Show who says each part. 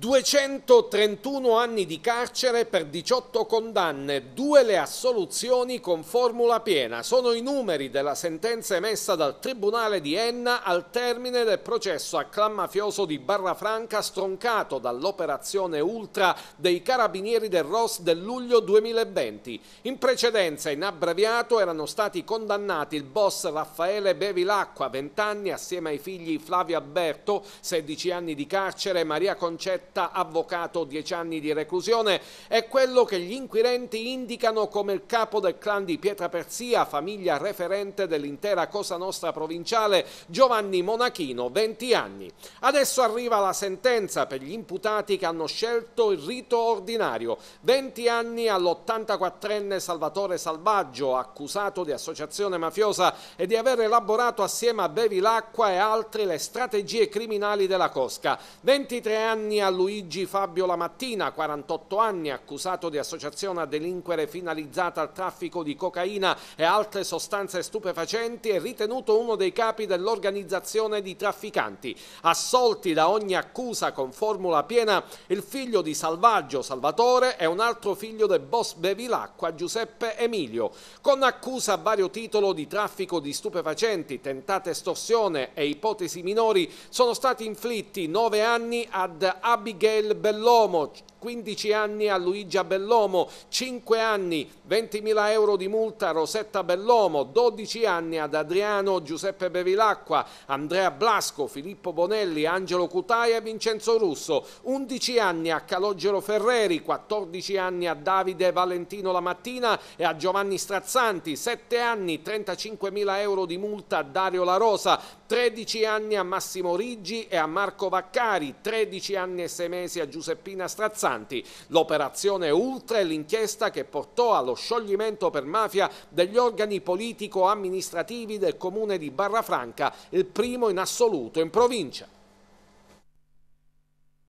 Speaker 1: 231 anni di carcere per 18 condanne, due le assoluzioni con formula piena. Sono i numeri della sentenza emessa dal Tribunale di Enna al termine del processo a clan mafioso di Barrafranca stroncato dall'operazione ultra dei carabinieri del ROS del luglio 2020. In precedenza, in abbreviato, erano stati condannati il boss Raffaele Bevilacqua, 20 anni, assieme ai figli Flavio Alberto, 16 anni di carcere, Maria Concetta, Letta, avvocato, 10 anni di reclusione, è quello che gli inquirenti indicano come il capo del clan di Pietra Persia, famiglia referente dell'intera Cosa Nostra provinciale, Giovanni Monachino, 20 anni. Adesso arriva la sentenza per gli imputati che hanno scelto il rito ordinario. 20 anni all'84enne Salvatore Salvaggio, accusato di associazione mafiosa e di aver elaborato assieme a Bevilacqua e altri le strategie criminali della Cosca. 23 anni all'uomo Luigi Fabio Lamattina, 48 anni, accusato di associazione a delinquere finalizzata al traffico di cocaina e altre sostanze stupefacenti e ritenuto uno dei capi dell'organizzazione di trafficanti. Assolti da ogni accusa con formula piena il figlio di Salvaggio Salvatore e un altro figlio del boss Bevilacqua Giuseppe Emilio, con accusa a vario titolo di traffico di stupefacenti, tentata estorsione e ipotesi minori sono stati inflitti 9 anni ad Abi Abigail Bellomo, 15 anni a Luigia Bellomo, 5 anni, 20.000 euro di multa a Rosetta Bellomo, 12 anni ad Adriano Giuseppe Bevilacqua, Andrea Blasco, Filippo Bonelli, Angelo Cutaia e Vincenzo Russo, 11 anni a Calogero Ferreri, 14 anni a Davide Valentino La Mattina e a Giovanni Strazzanti, 7 anni, 35.000 euro di multa a Dario La Rosa, 13 anni a Massimo Riggi e a Marco Vaccari, 13 anni e 6 sei mesi a Giuseppina Strazzanti, l'operazione Ultra e l'inchiesta che portò allo scioglimento per mafia degli organi politico-amministrativi del comune di Barrafranca, il primo in assoluto in provincia.